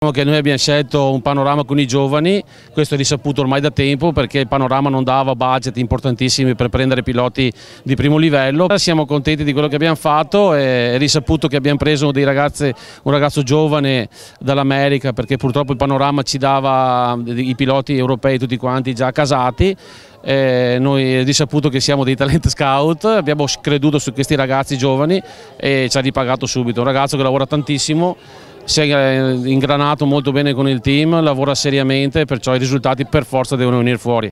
Diciamo che noi abbiamo scelto un panorama con i giovani, questo è risaputo ormai da tempo perché il panorama non dava budget importantissimi per prendere piloti di primo livello, siamo contenti di quello che abbiamo fatto, è risaputo che abbiamo preso ragazzi, un ragazzo giovane dall'America perché purtroppo il panorama ci dava i piloti europei tutti quanti già casati, eh, noi è risaputo che siamo dei talent scout, abbiamo creduto su questi ragazzi giovani e ci ha ripagato subito, un ragazzo che lavora tantissimo si è eh, ingranato molto bene con il team, lavora seriamente, perciò i risultati per forza devono venire fuori.